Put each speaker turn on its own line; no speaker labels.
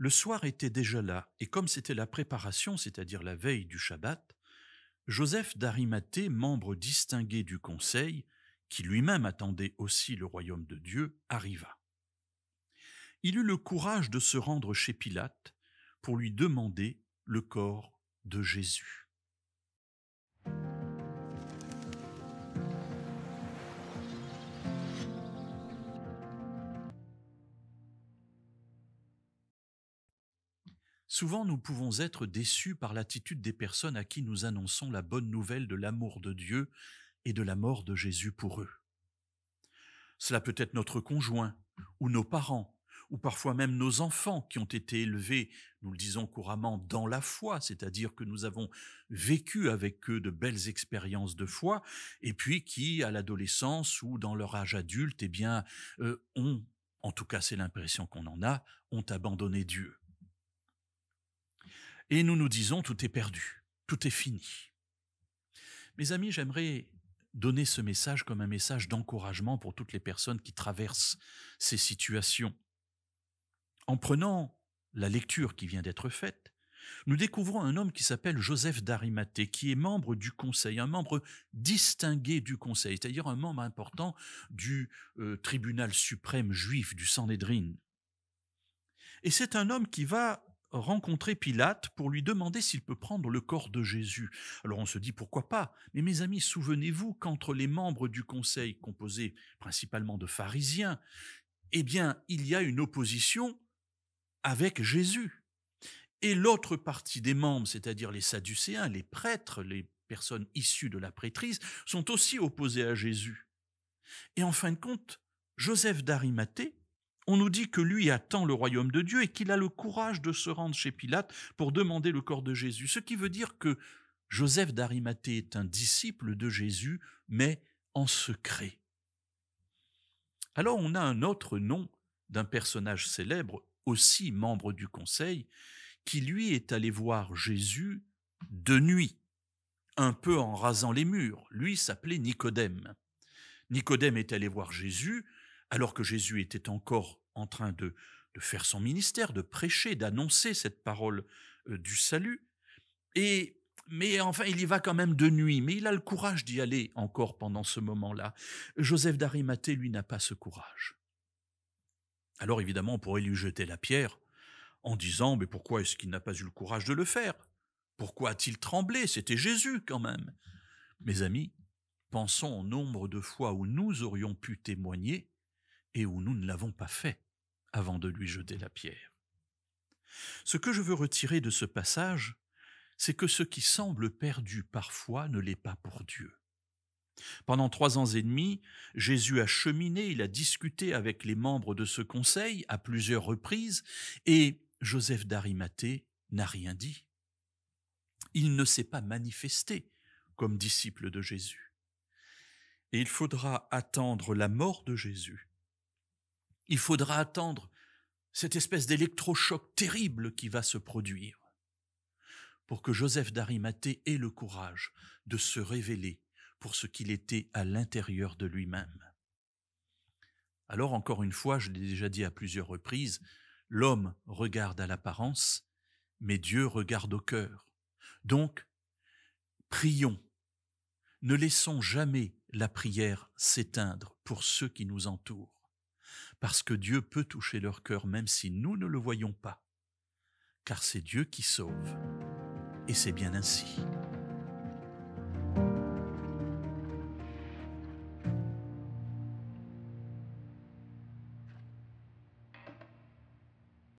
Le soir était déjà là, et comme c'était la préparation, c'est-à-dire la veille du Shabbat, Joseph d'Arimathée, membre distingué du Conseil, qui lui-même attendait aussi le royaume de Dieu, arriva. Il eut le courage de se rendre chez Pilate pour lui demander le corps de Jésus. Souvent, nous pouvons être déçus par l'attitude des personnes à qui nous annonçons la bonne nouvelle de l'amour de Dieu et de la mort de Jésus pour eux. Cela peut être notre conjoint, ou nos parents, ou parfois même nos enfants qui ont été élevés, nous le disons couramment, dans la foi, c'est-à-dire que nous avons vécu avec eux de belles expériences de foi, et puis qui, à l'adolescence ou dans leur âge adulte, et eh bien, euh, ont, en tout cas c'est l'impression qu'on en a, ont abandonné Dieu et nous nous disons tout est perdu, tout est fini. Mes amis, j'aimerais donner ce message comme un message d'encouragement pour toutes les personnes qui traversent ces situations. En prenant la lecture qui vient d'être faite, nous découvrons un homme qui s'appelle Joseph d'Arimathée, qui est membre du Conseil, un membre distingué du Conseil, c'est-à-dire un membre important du euh, tribunal suprême juif du Sanhedrin. Et c'est un homme qui va rencontrer Pilate pour lui demander s'il peut prendre le corps de Jésus. Alors on se dit pourquoi pas, mais mes amis, souvenez-vous qu'entre les membres du conseil, composé principalement de pharisiens, eh bien, il y a une opposition avec Jésus. Et l'autre partie des membres, c'est-à-dire les Sadducéens, les prêtres, les personnes issues de la prêtrise, sont aussi opposés à Jésus. Et en fin de compte, Joseph d'Arimathée, on nous dit que lui attend le royaume de Dieu et qu'il a le courage de se rendre chez Pilate pour demander le corps de Jésus, ce qui veut dire que Joseph d'Arimathée est un disciple de Jésus, mais en secret. Alors on a un autre nom d'un personnage célèbre, aussi membre du Conseil, qui lui est allé voir Jésus de nuit, un peu en rasant les murs. Lui s'appelait Nicodème. Nicodème est allé voir Jésus, alors que Jésus était encore en train de, faire son ministère, de prêcher, d'annoncer cette parole euh, du salut. Et mais enfin, il y va quand même de nuit, mais il a le courage d'y aller encore pendant ce moment-là. Joseph d'Arimathée, lui, n'a pas ce courage. Alors évidemment, on pourrait lui jeter la pierre en disant, mais pourquoi est-ce qu'il n'a pas eu le courage de le faire Pourquoi a-t-il tremblé C'était Jésus quand même. Mes amis, pensons au nombre de fois où nous aurions pu témoigner où nous ne l'avons pas fait avant de lui jeter la pierre. Ce que je veux retirer de ce passage, c'est que ce qui semble perdu parfois ne l'est pas pour Dieu. Pendant trois ans et demi, Jésus a cheminé, il a discuté avec les membres de ce conseil à plusieurs reprises, et Joseph d'Arimathée n'a rien dit. Il ne s'est pas manifesté comme disciple de Jésus. Et il faudra attendre la mort de Jésus il faudra attendre cette espèce d'électrochoc terrible qui va se produire pour que Joseph d'Arimathée ait le courage de se révéler pour ce qu'il était à l'intérieur de lui-même. Alors encore une fois, je l'ai déjà dit à plusieurs reprises, l'homme regarde à l'apparence, mais Dieu regarde au cœur. Donc, prions. Ne laissons jamais la prière s'éteindre pour ceux qui nous entourent parce que Dieu peut toucher leur cœur même si nous ne le voyons pas, car c'est Dieu qui sauve, et c'est bien ainsi.